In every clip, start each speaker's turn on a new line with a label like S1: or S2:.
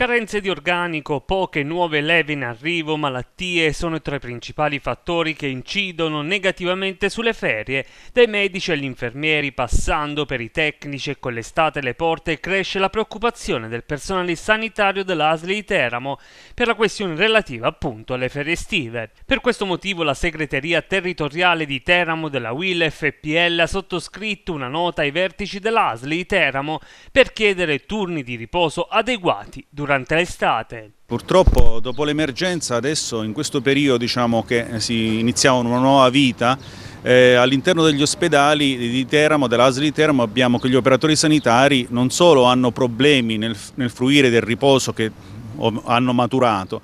S1: Carenze di organico, poche nuove leve in arrivo, malattie sono tra i principali fattori che incidono negativamente sulle ferie, dai medici agli infermieri, passando per i tecnici e con l'estate le porte cresce la preoccupazione del personale sanitario dell'ASLI di Teramo per la questione relativa appunto alle ferie estive. Per questo motivo la segreteria territoriale di Teramo della WIL FPL ha sottoscritto una nota ai vertici dell'ASLI di Teramo per chiedere turni di riposo adeguati durante durante l'estate.
S2: Purtroppo dopo l'emergenza adesso in questo periodo diciamo che eh, si inizia una nuova vita eh, all'interno degli ospedali di Teramo, dell'ASL di Teramo abbiamo che gli operatori sanitari non solo hanno problemi nel, nel fruire del riposo che mm, hanno maturato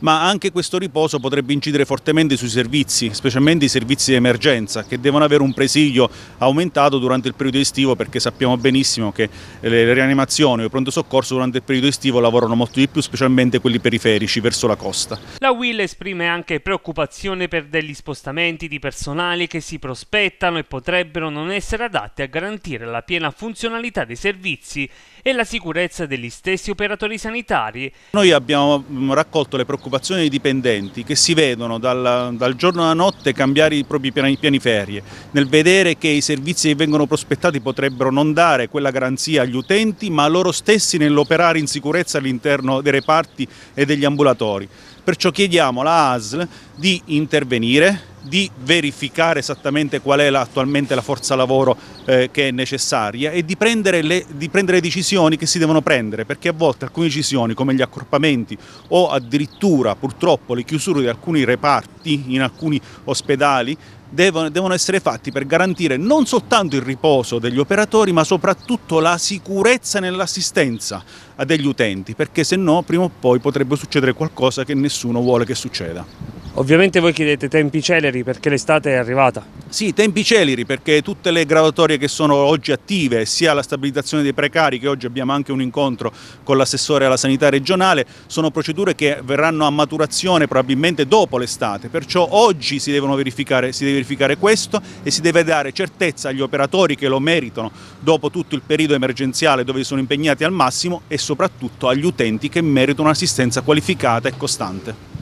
S2: ma anche questo riposo potrebbe incidere fortemente sui servizi, specialmente i servizi di emergenza che devono avere un presidio aumentato durante il periodo estivo perché sappiamo benissimo che le rianimazioni o il pronto soccorso durante il periodo estivo lavorano molto di più, specialmente quelli periferici verso la costa.
S1: La Will esprime anche preoccupazione per degli spostamenti di personale che si prospettano e potrebbero non essere adatti a garantire la piena funzionalità dei servizi e la sicurezza degli stessi operatori sanitari.
S2: Noi abbiamo mm, raccolto le preoccupazioni l'occupazione dei dipendenti che si vedono dal, dal, giorno alla notte cambiare i propri piani, piani ferie, nel vedere che i servizi che vengono prospettati potrebbero non dare quella garanzia agli utenti ma a loro stessi nell'operare in sicurezza all'interno dei reparti e degli ambulatori. Perciò chiediamo alla ASL di intervenire di verificare esattamente qual è la, attualmente la forza lavoro eh, che è necessaria e di prendere, le, di prendere, decisioni che si devono prendere, perché a volte alcune decisioni come gli accorpamenti o addirittura purtroppo le chiusure di alcuni reparti in alcuni ospedali devono, devono essere fatti per garantire non soltanto il riposo degli operatori ma soprattutto la sicurezza nell'assistenza degli utenti, perché se no prima o poi potrebbe succedere qualcosa che nessuno vuole che succeda. Ovviamente voi chiedete tempi celeri perché l'estate è arrivata. Sì, tempi celeri perché tutte le graduatorie che sono oggi attive, sia la stabilizzazione dei precari che oggi abbiamo anche un incontro con l'assessore alla sanità regionale, sono procedure che verranno a maturazione probabilmente dopo l'estate, perciò oggi si, verificare, si deve verificare questo e si deve dare certezza agli operatori che lo meritano dopo tutto il periodo emergenziale dove sono impegnati al massimo e soprattutto agli utenti che meritano un'assistenza qualificata e costante.